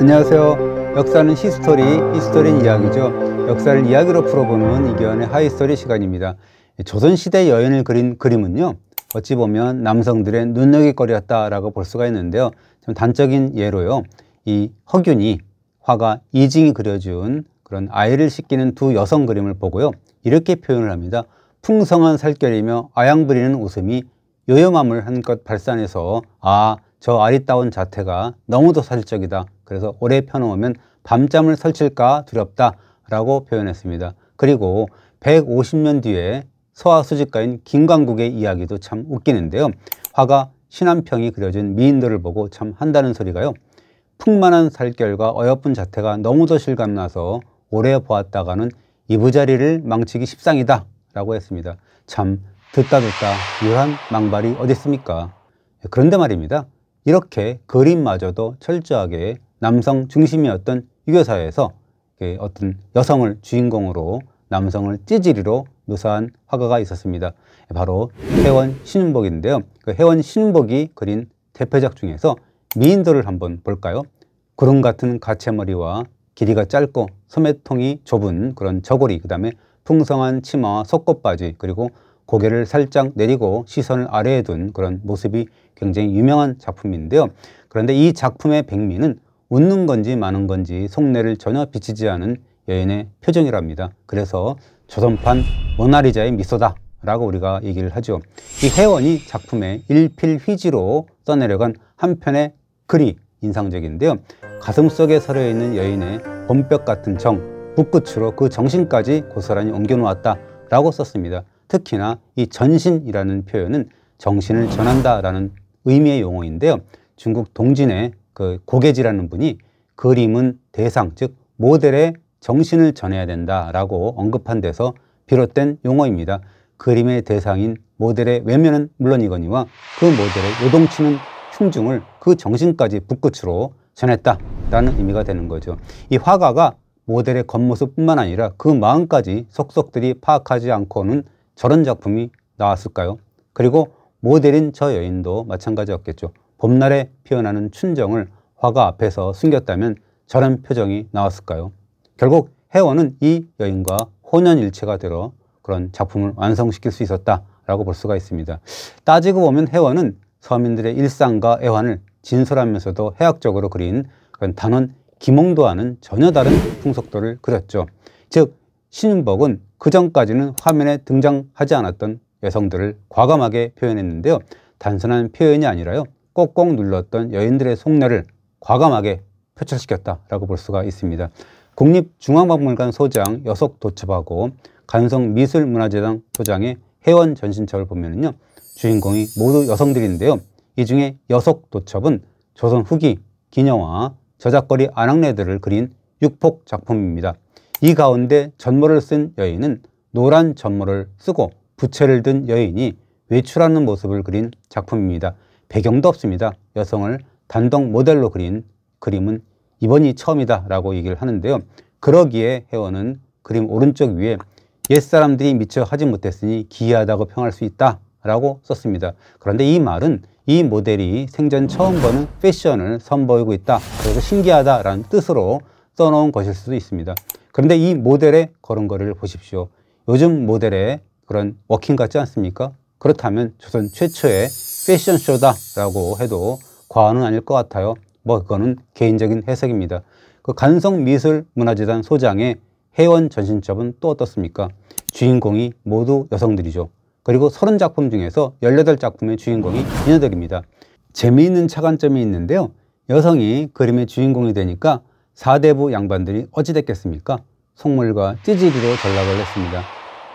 안녕하세요. 역사는 히스토리, 히스토리는 이야기죠. 역사를 이야기로 풀어보는 이기현의 하이스토리 시간입니다. 조선시대 여인을 그린 그림은요. 어찌 보면 남성들의 눈여깃거리였다라고 볼 수가 있는데요. 참 단적인 예로요. 이 허균이 화가 이징이 그려준 그런 아이를 씻기는 두 여성 그림을 보고요. 이렇게 표현을 합니다. 풍성한 살결이며 아양 부리는 웃음이 요염함을 한껏 발산해서 아저 아리따운 자태가 너무도 사실적이다. 그래서 오래 펴놓으면 밤잠을 설칠까 두렵다. 라고 표현했습니다. 그리고 150년 뒤에 서화수집가인 김광국의 이야기도 참 웃기는데요. 화가 신한평이 그려진 미인들을 보고 참 한다는 소리가요. 풍만한 살결과 어여쁜 자태가 너무도 실감나서 오래 보았다가는 이부자리를 망치기 십상이다 라고 했습니다. 참 듣다 듣다 유한 망발이 어딨습니까? 그런데 말입니다. 이렇게 그림마저도 철저하게 남성 중심이었던 유교사에서 회 어떤 여성을 주인공으로 남성을 찌질이로 묘사한 화가가 있었습니다. 바로 혜원 신윤복인데요. 그 혜원 신윤복이 그린 대표작 중에서 미인도를 한번 볼까요? 구름 같은 가채머리와 길이가 짧고 소매통이 좁은 그런 저고리, 그 다음에 풍성한 치마와 속옷바지, 그리고 고개를 살짝 내리고 시선을 아래에 둔 그런 모습이 굉장히 유명한 작품인데요. 그런데 이 작품의 백미는 웃는 건지 마는 건지 속내를 전혀 비치지 않은 여인의 표정이랍니다. 그래서 조선판 모나리자의 미소다 라고 우리가 얘기를 하죠. 이혜원이 작품의 일필휘지로 써내려간 한 편의 글이 인상적인데요. 가슴속에 서려있는 여인의 범벽 같은 정, 북끝으로그 정신까지 고스란히 옮겨놓았다 라고 썼습니다. 특히나 이 전신이라는 표현은 정신을 전한다라는 의미의 용어인데요. 중국 동진의 그 고개지라는 분이 그림은 대상, 즉 모델의 정신을 전해야 된다라고 언급한 데서 비롯된 용어입니다. 그림의 대상인 모델의 외면은 물론이거니와 그 모델의 요동치는 흉중을 그 정신까지 붓끝으로 전했다라는 의미가 되는 거죠. 이 화가가 모델의 겉모습뿐만 아니라 그 마음까지 속속들이 파악하지 않고는 저런 작품이 나왔을까요? 그리고 모델인 저 여인도 마찬가지였겠죠. 봄날에 피어나는 춘정을 화가 앞에서 숨겼다면 저런 표정이 나왔을까요? 결국 혜원은이 여인과 혼연일체가 되어 그런 작품을 완성시킬 수 있었다라고 볼 수가 있습니다. 따지고 보면 혜원은 서민들의 일상과 애환을 진솔하면서도 해학적으로 그린 그런 단원 김홍도와는 전혀 다른 풍속도를 그렸죠. 즉 신윤복은 그 전까지는 화면에 등장하지 않았던 여성들을 과감하게 표현했는데요. 단순한 표현이 아니라요. 꼭꼭 눌렀던 여인들의 속내를 과감하게 표출시켰다라고 볼 수가 있습니다. 국립중앙박물관 소장 여석 도첩하고 간성미술문화재단 소장의 회원 전신처를 보면요. 주인공이 모두 여성들인데요. 이 중에 여석 도첩은 조선 후기 기녀와 저작거리 아낙네들을 그린 육폭 작품입니다. 이 가운데 전모를 쓴 여인은 노란 전모를 쓰고 부채를 든 여인이 외출하는 모습을 그린 작품입니다. 배경도 없습니다. 여성을 단독 모델로 그린 그림은 이번이 처음이다 라고 얘기를 하는데요. 그러기에 회원은 그림 오른쪽 위에 옛사람들이 미처 하지 못했으니 기이하다고 평할 수 있다 라고 썼습니다. 그런데 이 말은 이 모델이 생전 처음 보는 패션을 선보이고 있다. 그래서 신기하다라는 뜻으로 떠놓은 것일 수도 있습니다. 그런데 이 모델의 걸음걸이를 보십시오. 요즘 모델의 그런 워킹 같지 않습니까? 그렇다면 조선 최초의 패션쇼다라고 해도 과언은 아닐 것 같아요. 뭐 그거는 개인적인 해석입니다. 그 간성미술문화재단 소장의 회원 전신첩은 또 어떻습니까? 주인공이 모두 여성들이죠. 그리고 30작품 중에서 18작품의 주인공이 여녀들입니다. 재미있는 차관점이 있는데요. 여성이 그림의 주인공이 되니까 사대부 양반들이 어찌 됐겠습니까? 속물과 찌질이로 전락을 했습니다.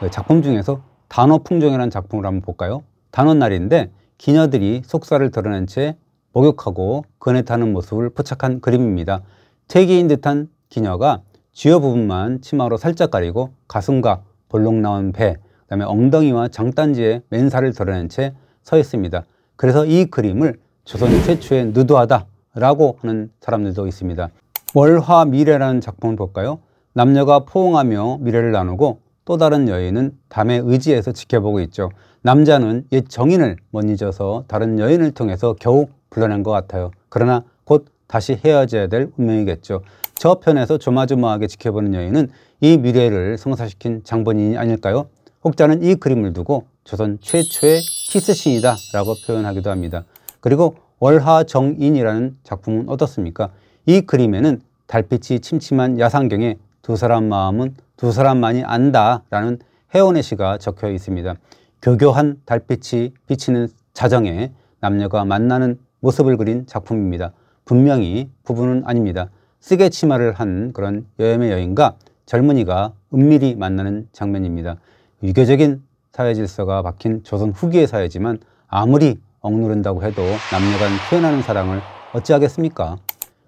네, 작품 중에서 단어 풍종이라는 작품을 한번 볼까요? 단어 날인데 기녀들이 속살을 드러낸 채 목욕하고 그네 타는 모습을 포착한 그림입니다. 퇴기인 듯한 기녀가 주요 부분만 치마로 살짝 가리고 가슴과 볼록 나온 배, 그다음에 엉덩이와 장단지에 맨살을 드러낸 채 서 있습니다. 그래서 이 그림을 조선 최초의 누드하다라고 하는 사람들도 있습니다. 월화 미래라는 작품을 볼까요? 남녀가 포옹하며 미래를 나누고 또 다른 여인은 담에 의지에서 지켜보고 있죠. 남자는 옛 정인을 못 잊어서 다른 여인을 통해서 겨우 불러낸 것 같아요. 그러나 곧 다시 헤어져야 될 운명이겠죠. 저편에서 조마조마하게 지켜보는 여인은 이 미래를 성사시킨 장본인이 아닐까요? 혹자는 이 그림을 두고 조선 최초의 키스신이다 라고 표현하기도 합니다. 그리고 월하정인이라는 작품은 어떻습니까? 이 그림에는 달빛이 침침한 야상경에두 사람 마음은 두 사람만이 안다라는 혜원의 시가 적혀 있습니다. 교교한 달빛이 비치는 자정에 남녀가 만나는 모습을 그린 작품입니다. 분명히 부부는 아닙니다. 쓰개 치마를 한 그런 여염의 여인과 젊은이가 은밀히 만나는 장면입니다. 유교적인 사회 질서가 박힌 조선 후기의 사회지만 아무리 억누른다고 해도 남녀 간 표현하는 사랑을 어찌하겠습니까?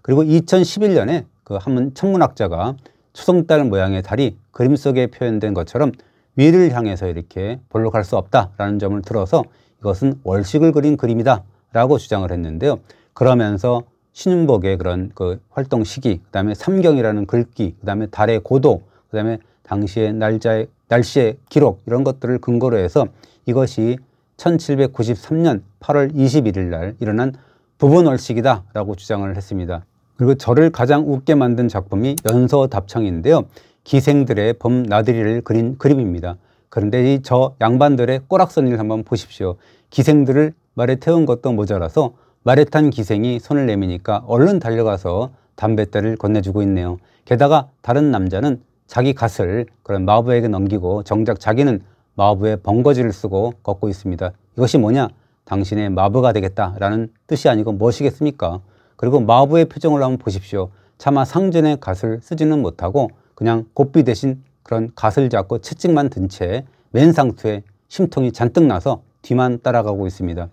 그리고 2011년에 그 한문 천문학자가 초승달 모양의 달이 그림 속에 표현된 것처럼 위를 향해서 이렇게 볼록할수 없다라는 점을 들어서 이것은 월식을 그린 그림이다 라고 주장을 했는데요. 그러면서 신윤복의 그런 그 활동 시기, 그 다음에 삼경이라는 글귀, 그 다음에 달의 고도, 그 다음에 당시의 날짜의, 날씨의 기록 이런 것들을 근거로 해서 이것이 1793년 8월 21일 날 일어난 부분월식이다 라고 주장을 했습니다. 그리고 저를 가장 웃게 만든 작품이 연서답창인데요. 기생들의 봄나들이를 그린 그림입니다. 그런데 이 저 양반들의 꼬락선을 한번 보십시오. 기생들을 말에 태운 것도 모자라서 말에 탄 기생이 손을 내미니까 얼른 달려가서 담뱃대를 건네주고 있네요. 게다가 다른 남자는 자기 갓을 그런 마부에게 넘기고 정작 자기는 마부의 번거지를 쓰고 걷고 있습니다. 이것이 뭐냐? 당신의 마부가 되겠다라는 뜻이 아니고 무엇이겠습니까? 그리고 마부의 표정을 한번 보십시오. 차마 상전의 갓을 쓰지는 못하고 그냥 곱비 대신 그런 갓을 잡고 채찍만 든 채 맨상투에 심통이 잔뜩 나서 뒤만 따라가고 있습니다.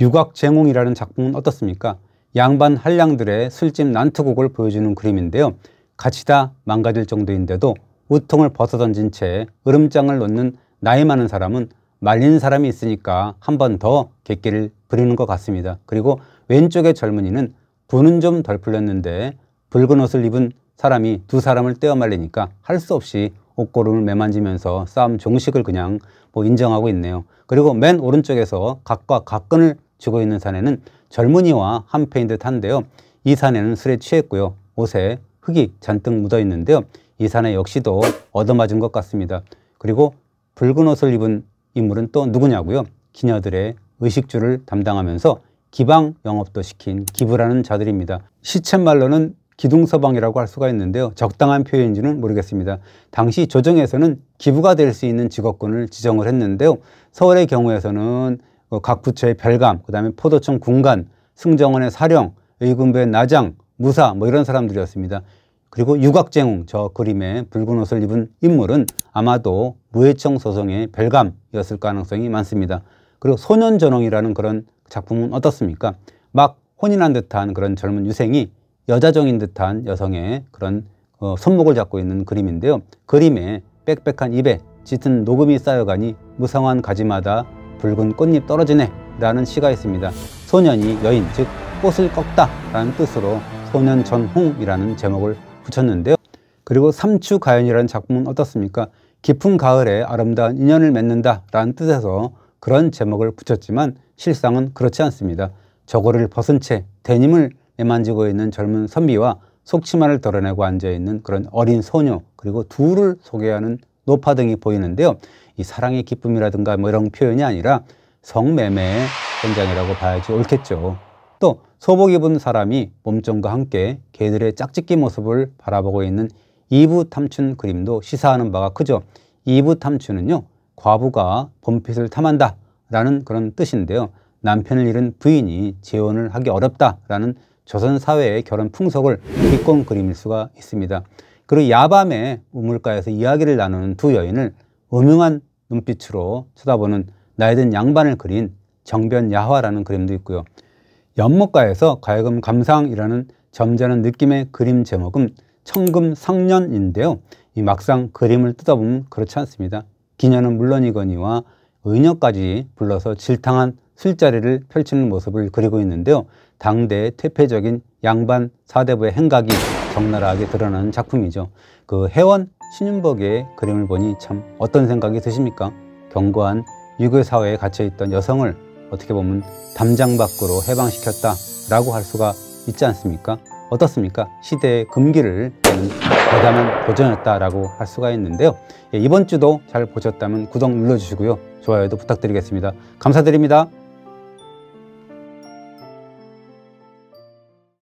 유곽제몽이라는 작품은 어떻습니까? 양반 한량들의 술집 난투곡을 보여주는 그림인데요. 같이 다 망가질 정도인데도 우통을 벗어던진 채 으름장을 놓는 나이 많은 사람은 말린 사람이 있으니까 한 번 더 객기를 부리는 것 같습니다. 그리고 왼쪽의 젊은이는 분은 좀 덜 풀렸는데 붉은 옷을 입은 사람이 두 사람을 떼어 말리니까 할 수 없이 옷고름을 매만지면서 싸움 종식을 그냥 뭐 인정하고 있네요. 그리고 맨 오른쪽에서 각과 각근을 쥐고 있는 사내는 젊은이와 한패인 듯한데요. 이 사내는 술에 취했고요. 옷에 흙이 잔뜩 묻어 있는데요. 이 사내 역시도 얻어맞은 것 같습니다. 그리고 붉은 옷을 입은 인물은 또 누구냐고요? 기녀들의 의식주를 담당하면서 기방 영업도 시킨 기부라는 자들입니다. 시쳇말로는 기둥서방이라고 할 수가 있는데요. 적당한 표현인지는 모르겠습니다. 당시 조정에서는 기부가 될 수 있는 직업군을 지정을 했는데요. 서울의 경우에서는 어, 각 부처의 별감, 그 다음에 포도청 군관, 승정원의 사령, 의군부의 나장, 무사 뭐 이런 사람들이었습니다. 그리고 유각쟁웅 저 그림에 붉은 옷을 입은 인물은 아마도 무해청 소송의 별감이었을 가능성이 많습니다. 그리고 소년전홍이라는 그런 작품은 어떻습니까? 막 혼인한 듯한 그런 젊은 유생이 여자정인 듯한 여성의 그런 어, 손목을 잡고 있는 그림인데요. 그림에 빽빽한 입에 짙은 녹음이 쌓여가니 무성한 가지마다 붉은 꽃잎 떨어지네 라는 시가 있습니다. 소년이 여인 즉 꽃을 꺾다 라는 뜻으로 소년 전홍이라는 제목을 붙였는데요. 그리고 삼추가연이라는 작품은 어떻습니까? 깊은 가을에 아름다운 인연을 맺는다 라는 뜻에서 그런 제목을 붙였지만 실상은 그렇지 않습니다. 저고를 벗은 채 데님을 내만지고 있는 젊은 선비와 속치마를 드어내고 앉아있는 그런 어린 소녀 그리고 둘을 소개하는 노파등이 보이는데요. 이 사랑의 기쁨이라든가 뭐 이런 표현이 아니라 성매매의 현장이라고 봐야지 옳겠죠. 또 소복 입은 사람이 몸종과 함께 개들의 짝짓기 모습을 바라보고 있는 이부 탐춘 그림도 시사하는 바가 크죠. 이부 탐춘은요. 과부가 봄빛을 탐한다 라는 그런 뜻인데요. 남편을 잃은 부인이 재혼을 하기 어렵다라는 조선 사회의 결혼 풍속을 비꼰 그림일 수가 있습니다. 그리고 야밤에 우물가에서 이야기를 나누는 두 여인을 음흉한 눈빛으로 쳐다보는 나이든 양반을 그린 정변 야화라는 그림도 있고요. 연못가에서 가야금 감상이라는 점잖은 느낌의 그림 제목은 청금 상년인데요. 이 막상 그림을 뜯어보면 그렇지 않습니다. 기녀는 물론이거니와 의녀까지 불러서 질탕한 술자리를 펼치는 모습을 그리고 있는데요. 당대의 퇴폐적인 양반 사대부의 행각이 적나라하게 드러나는 작품이죠. 그 해원 신윤복의 그림을 보니 참 어떤 생각이 드십니까? 견고한 유교 사회에 갇혀있던 여성을 어떻게 보면 담장 밖으로 해방시켰다라고 할 수가 있지 않습니까? 어떻습니까? 시대의 금기를 대담한 도전했다라고할 수가 있는데요. 예, 이번 주도 잘 보셨다면 구독 눌러주시고요. 좋아요도 부탁드리겠습니다. 감사드립니다.